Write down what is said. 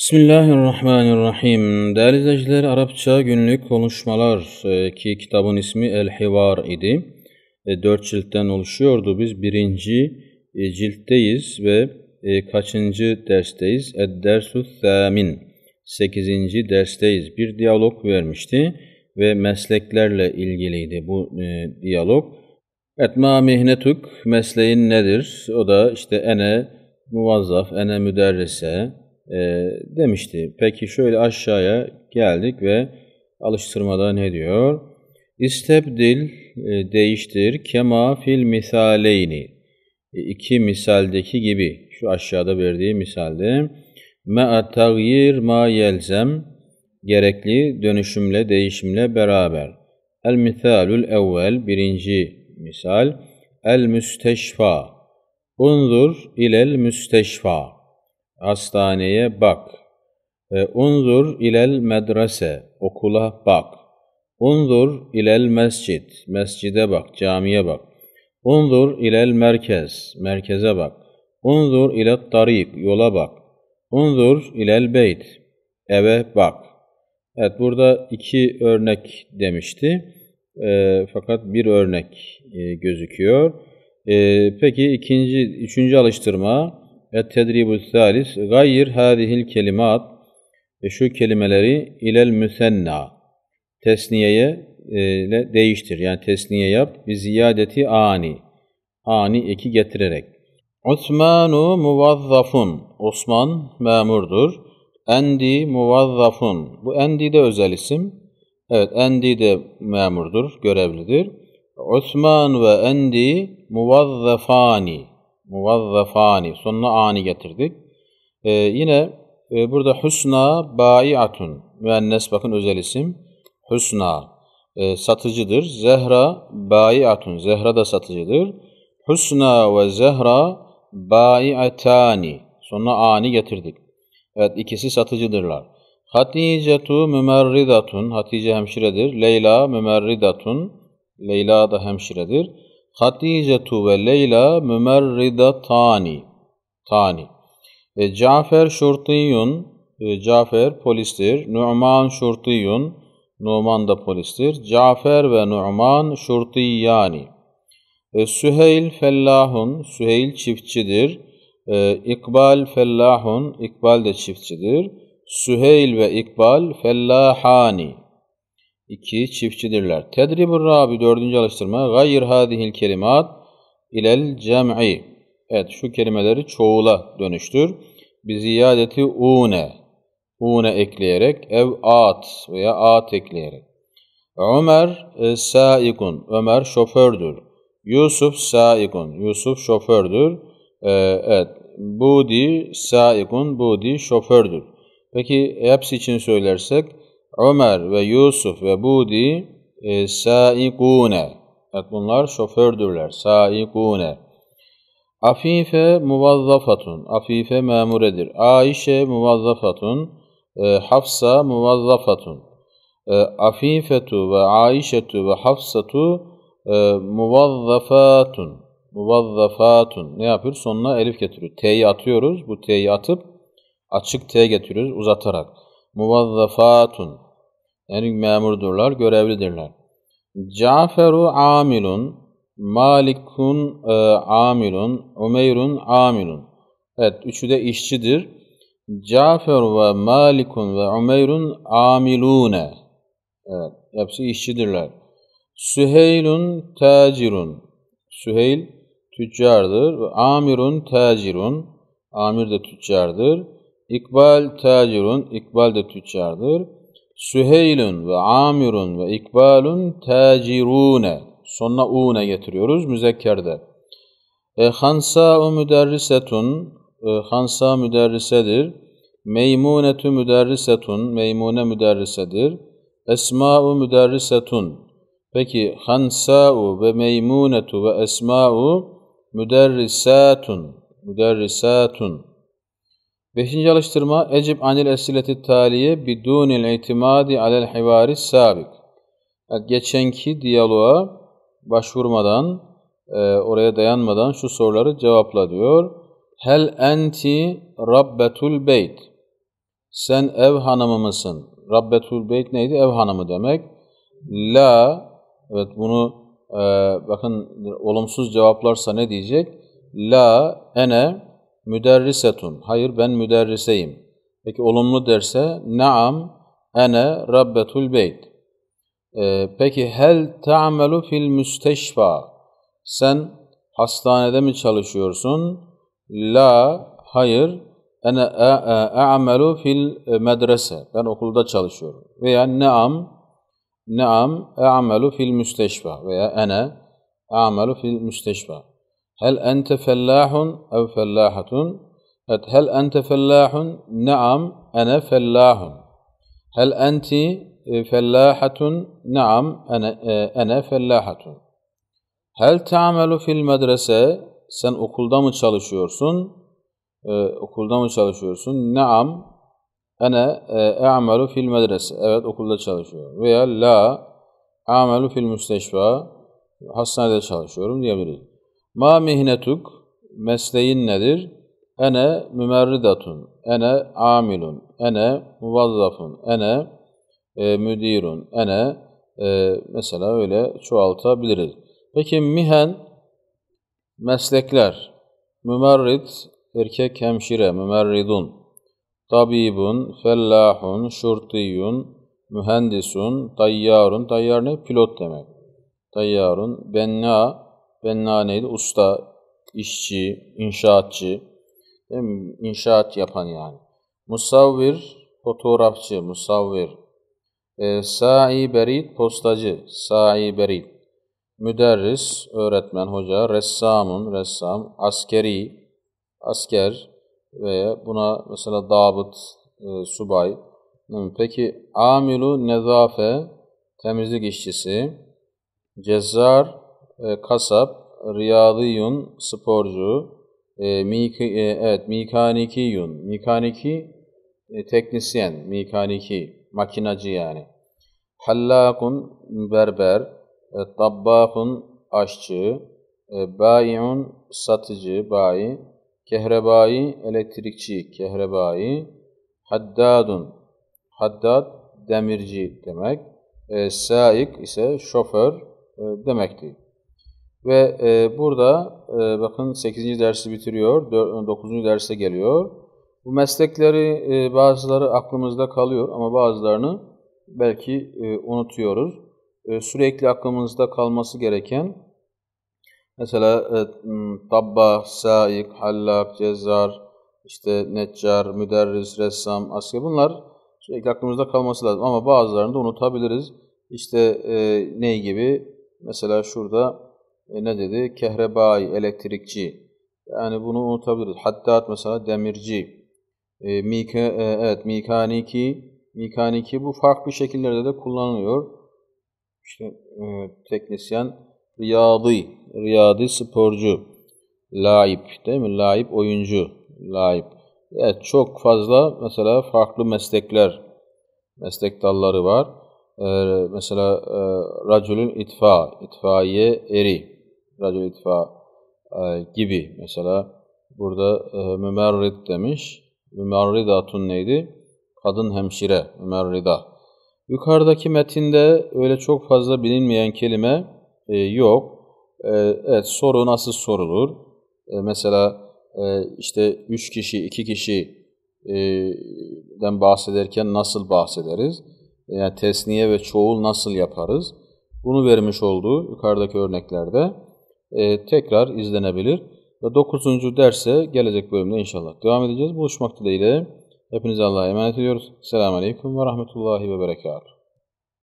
Bismillahirrahmanirrahim. Değerli izleyiciler, Arapça günlük konuşmalar e, ki kitabın ismi El Hivar idi. E, dört ciltten oluşuyordu. Biz birinci e, ciltteyiz ve kaçıncı dersteyiz? Ed dersu thamin. Sekizinci dersteyiz. Bir diyalog vermişti ve mesleklerle ilgiliydi bu diyalog. Etma mihnetuk, mesleğin nedir? O da işte ene muvazzaf, ene müderrise, e, demişti. Peki şöyle aşağıya geldik ve alıştırmada ne diyor? İstebdil e, değiştir kema fil misaleyni. E, iki misaldeki gibi şu aşağıda verdiği misalde me tagyir ma yelzem gerekli dönüşümle değişimle beraber. El misalul evvel birinci misal el müsteşfa. Unzur ilel müsteşfa hastaneye bak. E, unzur ilel medrese, okula bak. Unzur ilel mescid, mescide bak, camiye bak. Unzur ilel merkez, merkeze bak. Unzur ile tarik, yola bak. Unzur ilel beyt, eve bak. Evet burada iki örnek demişti. E, fakat bir örnek e, gözüküyor. E, peki ikinci, üçüncü alıştırma Et tedribü salis gayr hadihil kelimat ve şu kelimeleri ilel müsenna tesniyeye e, ile değiştir. Yani tesniye yap. bir ziyadeti ani. Ani iki getirerek. Osmanu muvazzafun. Osman memurdur. Endi muvazzafun. Bu endi de özel isim. Evet endi de memurdur, görevlidir. Osman ve endi muvazzafani muvazzafani. Sonuna ani getirdik. Ee, yine e, burada husna baiatun. Müennes bakın özel isim. Husna e, satıcıdır. Zehra baiatun. Zehra da satıcıdır. Husna ve zehra baiatani. Sonuna ani getirdik. Evet ikisi satıcıdırlar. Hatice Tu mümerridatun. Hatice hemşiredir. Leyla mümerridatun. Leyla da hemşiredir. Haticetu ve Leyla mümerrida tani. Tani. E, Cafer şurtiyun, e, Cafer polistir. Numan şurtiyun, Numan da polistir. Cafer ve Numan şurtiyani. E, Süheyl fellahun, Süheyl çiftçidir. E, İkbal fellahun, İkbal de çiftçidir. Süheyl ve İkbal fellahani. İki çiftçidirler. Tedribur rabi dördüncü alıştırma. Gayr hadihil kelimat ilel cem'i. Evet şu kelimeleri çoğula dönüştür. Bi ziyadeti une. Une ekleyerek ev at veya at ekleyerek. Ömer e, saikun. Ömer şofördür. Yusuf saikun. Yusuf şofördür. E, evet. Budi saikun. Budi şofördür. Peki hepsi için söylersek Ömer ve Yusuf ve Budi e, saikune. Evet bunlar şofördürler. Saikune. Afife muvazzafatun. Afife memuredir. Ayşe muvazzafatun. E, Hafsa muvazzafatun. E, Afifetu ve Ayşetu ve Hafsatu e, muvazzafatun. Muvazzafatun. Ne yapıyor? Sonuna elif getiriyor. T'yi atıyoruz. Bu T'yi atıp açık T getiriyoruz uzatarak muvazzafatun. Yani memurdurlar, görevlidirler. Caferu amilun, Malikun e, amilun, Umeyrun amilun. Evet, üçü de işçidir. Cafer ve Malikun ve Umeyrun amilune. Evet, hepsi işçidirler. Süheylun tacirun. Süheyl tüccardır. Amirun tacirun. Amir de tüccardır. İkbal tacirun, İkbal de tüccardır. Süheylun ve amirun ve ikbalun tacirune. Sonuna une getiriyoruz müzekkerde. E, Hansa'u müderrisetun, e, Hansa müderrisedir. Meymunetü müderrisetun, meymune müderrisedir. Esma'u müderrisetun. Peki Hansa'u ve meymunetu ve esma'u müderrisatun, müderrisatun. Beşinci alıştırma Ecib anil esileti taliye bidunil itimadi alel hivari sabik. geçenki diyaloğa başvurmadan, e, oraya dayanmadan şu soruları cevapla diyor. Hel enti rabbetul beyt. Sen ev hanımı mısın? Rabbetul beyt neydi? Ev hanımı demek. La, evet bunu e, bakın olumsuz cevaplarsa ne diyecek? La, ene, müderrisetun. Hayır ben müderriseyim. Peki olumlu derse naam ene rabbetul beyt. Ee, peki hel ta'melu fil müsteşfa. Sen hastanede mi çalışıyorsun? La hayır. Ene a'melu fil medrese. Ben okulda çalışıyorum. Veya naam naam a'melu fil müsteşfa veya ene a'melu fil müsteşfa. هل أنت فلاح أو فلاحة هل أنت فلاح نعم أنا فلاح هل أنت فلاحة نعم أنا أنا فلاحة هل تعمل في المدرسة sen okulda mı çalışıyorsun ee, okulda mı çalışıyorsun نعم أنا أعمل في المدرسة evet okulda çalışıyorum veya لا أعمل في المستشفى hastanede çalışıyorum diyebilirim Ma mihnetuk, mesleğin nedir? Ene mümerridatun, ene amilun, ene muvazzafun, ene e, müdirun, ene e, mesela öyle çoğaltabiliriz. Peki mihen, meslekler, mümerrit, erkek hemşire, mümerridun, tabibun, fellahun, şurtiyun, mühendisun, tayyarun, tayyar ne? Pilot demek. Tayyarun, benna, Benna neydi? Usta, işçi, inşaatçı. Değil mi? İnşaat yapan yani. Musavvir, fotoğrafçı, musavvir. E, sa'i berit, postacı, sa'i berit. Müderris, öğretmen, hoca, ressamın, ressam, askeri, asker veya buna mesela dabıt, e, subay. Peki amilu nezafe, temizlik işçisi, cezar e, kasap, riyadiyun sporcu, e, mik e, evet mikanikiyun, mikaniki, e, teknisyen, mikaniki, makinacı yani. Hallakun berber, e, tabbakun aşçı, e, bayiun satıcı, bayi, kehrebai elektrikçi, kehrebai, haddadun, haddad demirci demek, e, saik ise şoför e, demektir. Ve e, burada e, bakın 8. dersi bitiriyor, 4, 9. derse geliyor. Bu meslekleri e, bazıları aklımızda kalıyor ama bazılarını belki e, unutuyoruz. E, sürekli aklımızda kalması gereken mesela e, tabbah, saik, hallak, cezzar, işte neccar, müderris, ressam, asker bunlar sürekli aklımızda kalması lazım ama bazılarını da unutabiliriz. İşte e, ne gibi? Mesela şurada e, ne dedi? Kehrebai, elektrikçi. Yani bunu unutabiliriz. Hatta mesela demirci. E, mika, e, evet, mikaniki, mikaniki bu farklı şekillerde de kullanılıyor. İşte e, teknisyen, riyadi, riyadi sporcu. Laip değil mi? Laip oyuncu. Laip. Evet çok fazla mesela farklı meslekler, meslek dalları var. Ee, mesela e, racülün itfa, itfaiye eri. Radyo İtfa e, gibi mesela burada e, mümerrid demiş. Mümerridatun neydi? Kadın hemşire, mümerrida. Yukarıdaki metinde öyle çok fazla bilinmeyen kelime e, yok. E, evet soru nasıl sorulur? E, mesela e, işte üç kişi, iki kişiden e, bahsederken nasıl bahsederiz? E, yani tesniye ve çoğul nasıl yaparız? Bunu vermiş olduğu yukarıdaki örneklerde e, tekrar izlenebilir. Ve 9. derse gelecek bölümde inşallah devam edeceğiz. Buluşmak dileğiyle hepinize Allah'a emanet ediyoruz. Selamun Aleyküm ve Rahmetullahi ve Berekatuhu.